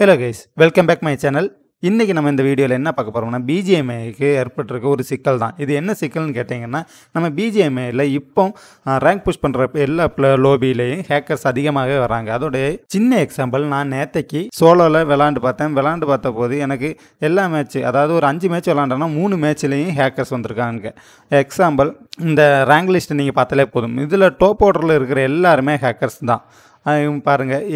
Hello guys welcome back my channel இன்றைக்கி நம்ம இந்த வீடியோவில் என்ன பார்க்க போகிறோம்னா பிஜிஎம்ஐக்கு ஏற்பட்டிருக்க ஒரு சிக்கல் தான் இது என்ன சிக்கல்னு கேட்டிங்கன்னா நம்ம பிஜிஎம்ஏயில் இப்போ ரேங்க் புஷ் பண்ணுற எல்லா லோபிலையும் ஹேக்கர்ஸ் அதிகமாகவே வராங்க அதோடைய சின்ன எக்ஸாம்பிள் நான் நேற்றைக்கு சோலோவில் விளாண்டு பார்த்தேன் விளாண்டு பார்த்த போது எனக்கு எல்லா மேட்ச்சு அதாவது ஒரு அஞ்சு மேட்ச் விளாண்டேன்னா மூணு மேட்ச்லேயும் ஹேக்கர்ஸ் வந்திருக்காங்க எக்ஸாம்பிள் இந்த ரேங்க் லிஸ்ட்டு நீங்கள் பார்த்தாலே போதும் இதில் டோப் ஓட்டரில் இருக்கிற எல்லாருமே ஹேக்கர்ஸ் தான் பாருங்கள்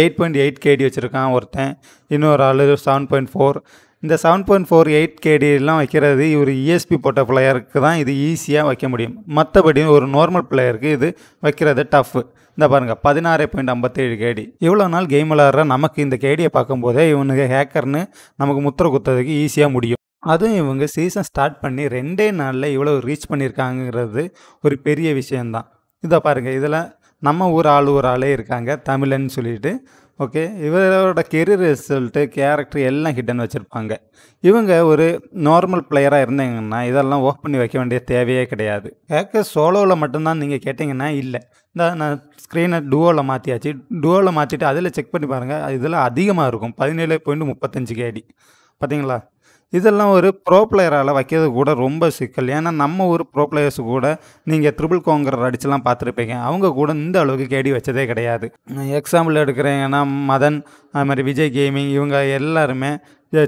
எயிட் பாயிண்ட் எயிட் கேடி வச்சுருக்கான் ஒருத்தன் இன்னொரு ஆள் செவன் பாயிண்ட் ஃபோர் இந்த செவன் பாயிண்ட் ஃபோர் எயிட் கேடியெலாம் வைக்கிறது இவர் இஎஸ்பி e போட்ட பிளேயருக்கு தான் இது ஈஸியாக வைக்க முடியும் மற்றபடி ஒரு நார்மல் பிளேயருக்கு இது வைக்கிறது டஃப்பு இந்த பாருங்கள் பதினாறு பாயிண்ட் ஐம்பத்தேழு கேடி இவ்வளோ நாள் கேம் விளாட்ற நமக்கு இந்த கேடியை பார்க்கும்போதே இவனுக்கு ஹேக்கர்னு நமக்கு முத்திர குத்துறதுக்கு ஈஸியாக முடியும் அதுவும் இவங்க சீசன் ஸ்டார்ட் பண்ணி ரெண்டே நாளில் இவ்வளோ ரீச் பண்ணியிருக்காங்கிறது ஒரு பெரிய விஷயந்தான் இதை பாருங்கள் இதில் நம்ம ஊர் ஆள் ஒரு ஆளே இருக்காங்க தமிழன் சொல்லிட்டு ஓகே இவரோட கெரியர் ரிசல்ட்டு கேரக்டர் எல்லாம் ஹிட்டன் வச்சுருப்பாங்க இவங்க ஒரு நார்மல் பிளேயராக இருந்தீங்கன்னா இதெல்லாம் ஓப் பண்ணி வைக்க வேண்டிய தேவையே கிடையாது கேட்க சோலோவில் மட்டும்தான் நீங்கள் கேட்டிங்கன்னா இல்லை இந்த நான் ஸ்க்ரீனை டுவோவில் மாற்றியாச்சு டுவோவில் மாற்றிட்டு அதில் செக் பண்ணி பாருங்கள் இதில் அதிகமாக இருக்கும் பதினேழு பாயிண்ட் முப்பத்தஞ்சு கேடி பார்த்தீங்களா இதெல்லாம் ஒரு ப்ரோ பிளேயரால் வைக்கிறது கூட ரொம்ப சிக்கல் ஏன்னா நம்ம ஊர் ப்ரோ பிளேயர்ஸ் கூட நீங்கள் ட்ரிபிள் கோங்கர் அடிச்சுலாம் பார்த்துருப்பீங்க அவங்க கூட இந்த அளவுக்கு கேடி வச்சதே கிடையாது எக்ஸாம்பிள் எடுக்கிறீங்கன்னா மதன் அது மாதிரி விஜய் கேமிங் இவங்க எல்லாருமே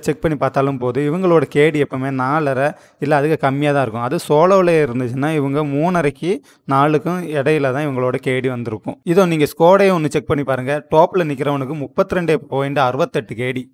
செக் பண்ணி பார்த்தாலும் போது இவங்களோட கேடி எப்போவுமே நாலரை இல்லை அதுக்கு கம்மியாக தான் இருக்கும் அது சோலோவில் இருந்துச்சுன்னா இவங்க மூணரைக்கு நாலுக்கும் இடையில தான் இவங்களோட கேடி வந்திருக்கும் இதோ நீங்கள் ஸ்கோடையை ஒன்று செக் பண்ணி பாருங்கள் டாப்பில் நிற்கிறவனுக்கு முப்பத்தி ரெண்டு பாயிண்ட் அறுபத்தெட்டு கேடி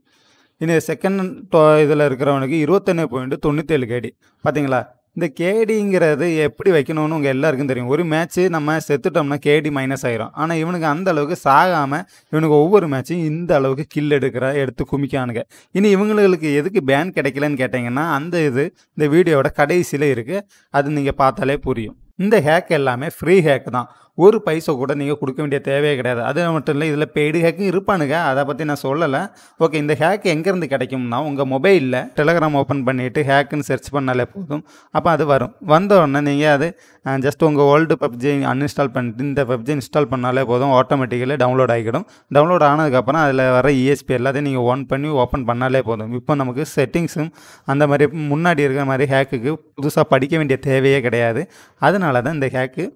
இனி செகண்ட் இதில் இருக்கிறவனுக்கு பாயிண்ட்டு தொண்ணூற்றி தொண்ணூற்றேழு கேடி பார்த்தீங்களா இந்த கேடிங்கிறது எப்படி வைக்கணும்னு உங்கள் எல்லாருக்கும் தெரியும் ஒரு மேட்ச்சு நம்ம செத்துட்டோம்னா கேடி மைனஸ் ஆகிரும் ஆனால் இவனுக்கு அந்த அளவுக்கு சாகாமல் இவனுக்கு ஒவ்வொரு மேட்ச்சும் இந்த அளவுக்கு கில் எடுக்கிற எடுத்து குமிக்கானுங்க இனி இவங்களுக்கு எதுக்கு பேன் கிடைக்கலன்னு கேட்டிங்கன்னா அந்த இது இந்த வீடியோட கடைசியில் இருக்குது அது நீங்கள் பார்த்தாலே புரியும் இந்த ஹேக் எல்லாமே ஃப்ரீ ஹேக் தான் ஒரு பைசா கூட நீங்கள் கொடுக்க வேண்டிய தேவையே கிடையாது அது மட்டும் இல்லை இதில் பெய்டு ஹேக்கும் இருப்பானுங்க அதை பற்றி நான் சொல்லலை ஓகே இந்த ஹேக் எங்கேருந்து கிடைக்கும்னா உங்கள் மொபைலில் டெலகிராம் ஓப்பன் பண்ணிவிட்டு ஹேக்குன்னு சர்ச் பண்ணாலே போதும் அப்போ அது வரும் வந்தோடனே நீங்கள் அது ஜஸ்ட் உங்கள் ஓல்டு பப்ஜி அன்இன்ஸ்டால் பண்ணிட்டு இந்த பப்ஜி இன்ஸ்டால் பண்ணாலே போதும் ஆட்டோமேட்டிக்கலி டவுன்லோட் ஆகிடும் டவுன்லோட் ஆனதுக்கப்புறம் அதில் வர இஎஸ்பி e எல்லாத்தையும் நீங்கள் ஓன் பண்ணி ஓப்பன் பண்ணாலே போதும் இப்போ நமக்கு செட்டிங்ஸும் அந்த மாதிரி முன்னாடி இருக்கிற மாதிரி ஹேக்குக்கு புதுசாக படிக்க வேண்டிய தேவையே கிடையாது அதனால தான் இந்த ஹேக்கு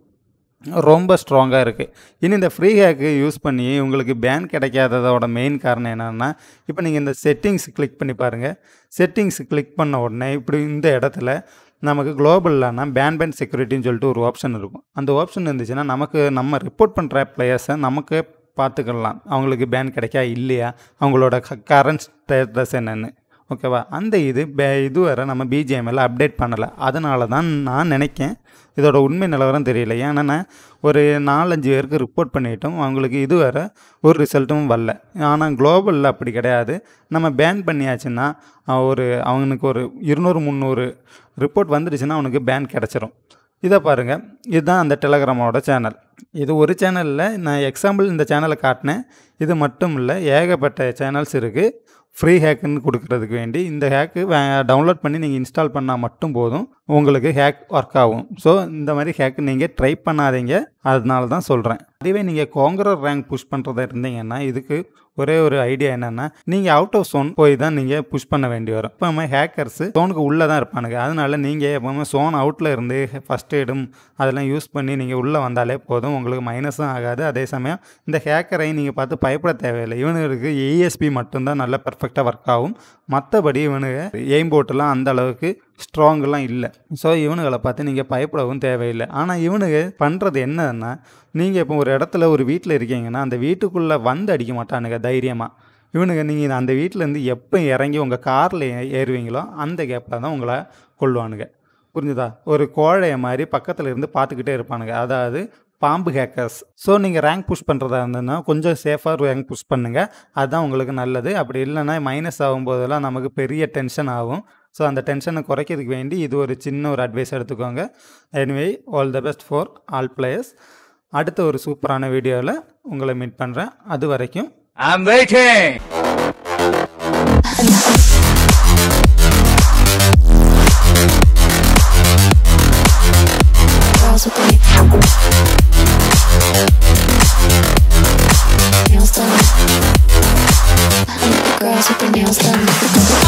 ரொம்ப ஸ்ட்ராங்காக இருக்குது இனி இந்த ஃப்ரீ ஹேக்கு யூஸ் பண்ணி உங்களுக்கு பேன் கிடைக்காததோட மெயின் காரணம் என்னென்னா இப்போ நீங்கள் இந்த செட்டிங்ஸ் கிளிக் பண்ணி பாருங்கள் செட்டிங்ஸ் கிளிக் பண்ண உடனே இப்படி இந்த இடத்துல நமக்கு குளோபல்லானா பேன் பேன் செக்யூரிட்டின்னு சொல்லிட்டு ஒரு ஆப்ஷன் இருக்கும் அந்த ஆப்ஷன் இருந்துச்சுன்னா நமக்கு நம்ம ரிப்போர்ட் பண்ணுற பிளேயர்ஸை நமக்கு பார்த்துக்கலாம் அவங்களுக்கு பேன் கிடைக்கா இல்லையா அவங்களோட கரண்ட் ஸ்டேட்டஸ் என்னென்னு ஓகேவா அந்த இது பே இது வர நம்ம பிஜிஎம்எல் அப்டேட் பண்ணலை அதனால தான் நான் நினைக்கேன் இதோட உண்மை நிலவரம் தெரியல ஏன்னா ஒரு நாலஞ்சு பேருக்கு ரிப்போர்ட் பண்ணிட்டோம் அவங்களுக்கு இதுவரை ஒரு ரிசல்ட்டும் வரல ஆனால் குளோபலில் அப்படி கிடையாது நம்ம பேன் பண்ணியாச்சுன்னா ஒரு அவனுக்கு ஒரு இருநூறு முந்நூறு ரிப்போர்ட் வந்துடுச்சுன்னா அவனுக்கு பேன் கிடச்சிரும் இதை பாருங்கள் இதுதான் அந்த டெலகிராமோட சேனல் இது ஒரு சேனலில் நான் எக்ஸாம்பிள் இந்த சேனலை காட்டினேன் இது மட்டும் இல்லை ஏகப்பட்ட சேனல்ஸ் இருக்குது ஃப்ரீ ஹேக்குன்னு கொடுக்கறதுக்கு வேண்டி இந்த ஹேக்கு டவுன்லோட் பண்ணி நீங்கள் இன்ஸ்டால் பண்ணால் மட்டும் போதும் உங்களுக்கு ஹேக் ஒர்க் ஆகும் ஸோ இந்த மாதிரி ஹேக் நீங்கள் ட்ரை பண்ணாதீங்க அதனால தான் சொல்கிறேன் அதுவே நீங்கள் காங்கரர் ரேங்க் புஷ் பண்ணுறதா இருந்தீங்கன்னா இதுக்கு ஒரே ஒரு ஐடியா என்னென்னா நீங்கள் அவுட் ஆஃப் சோன் போய் தான் நீங்கள் புஷ் பண்ண வேண்டி வரும் எப்போவுமே ஹேக்கர்ஸ் சோனுக்கு உள்ளே தான் இருப்பானுங்க அதனால நீங்கள் எப்போவுமே சோன் அவுட்டில் இருந்து ஃபஸ்ட் எய்டும் அதெல்லாம் யூஸ் பண்ணி நீங்கள் உள்ளே வந்தாலே போதும் உங்களுக்கு மைனஸும் ஆகாது அதே சமயம் இந்த ஹேக்கரை நீங்கள் பார்த்து பயப்பட தேவையில்லை இவனுக்கு ஏஎஸ்பி e மட்டும்தான் நல்ல பர்ஃபார்ம் பர்ஃபெக்டாக ஒர்க் ஆகும் மற்றபடி இவனுங்க எய்ம் போட்டெல்லாம் அந்த அளவுக்கு ஸ்ட்ராங்கெல்லாம் இல்லை ஸோ இவனுங்களை பார்த்து நீங்கள் பயப்படவும் தேவையில்லை ஆனால் இவனுங்க பண்ணுறது என்னன்னா நீங்கள் இப்போ ஒரு இடத்துல ஒரு வீட்டில் இருக்கீங்கன்னா அந்த வீட்டுக்குள்ளே வந்து அடிக்க மாட்டானுங்க தைரியமாக இவனுங்க நீங்கள் அந்த வீட்டிலேருந்து எப்போ இறங்கி உங்கள் காரில் ஏறுவீங்களோ அந்த கேப்பில் தான் உங்களை கொள்வானுங்க புரிஞ்சுதா ஒரு கோழையை மாதிரி பக்கத்தில் இருந்து பார்த்துக்கிட்டே இருப்பானுங்க அதாவது பாம்பு ஹேக்கர்ஸ் ஸோ நீங்கள் ரேங்க் புஷ் பண்ணுறதா இருந்ததுன்னா கொஞ்சம் சேஃபாக ரேங்க் புஷ் பண்ணுங்கள் அதுதான் உங்களுக்கு நல்லது அப்படி இல்லைன்னா மைனஸ் ஆகும்போதெல்லாம் நமக்கு பெரிய டென்ஷன் ஆகும் ஸோ அந்த டென்ஷனை குறைக்கிறதுக்கு வேண்டி இது ஒரு சின்ன ஒரு அட்வைஸ் எடுத்துக்கோங்க anyway all the best for all players அடுத்த ஒரு சூப்பரான வீடியோவில் உங்களை மீட் பண்ணுறேன் அது வரைக்கும் I'm waiting! with your nails done.